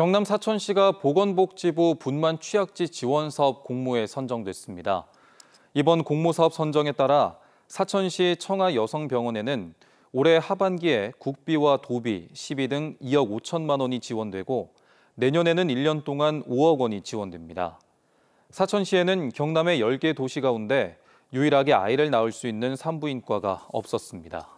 경남 사천시가 보건복지부 분만 취약지 지원 사업 공모에 선정됐습니다. 이번 공모 사업 선정에 따라 사천시 청아 여성병원에는 올해 하반기에 국비와 도비 12등 2억 5천만 원이 지원되고 내년에는 1년 동안 5억 원이 지원됩니다. 사천시에는 경남의 10개 도시 가운데 유일하게 아이를 낳을 수 있는 산부인과가 없었습니다.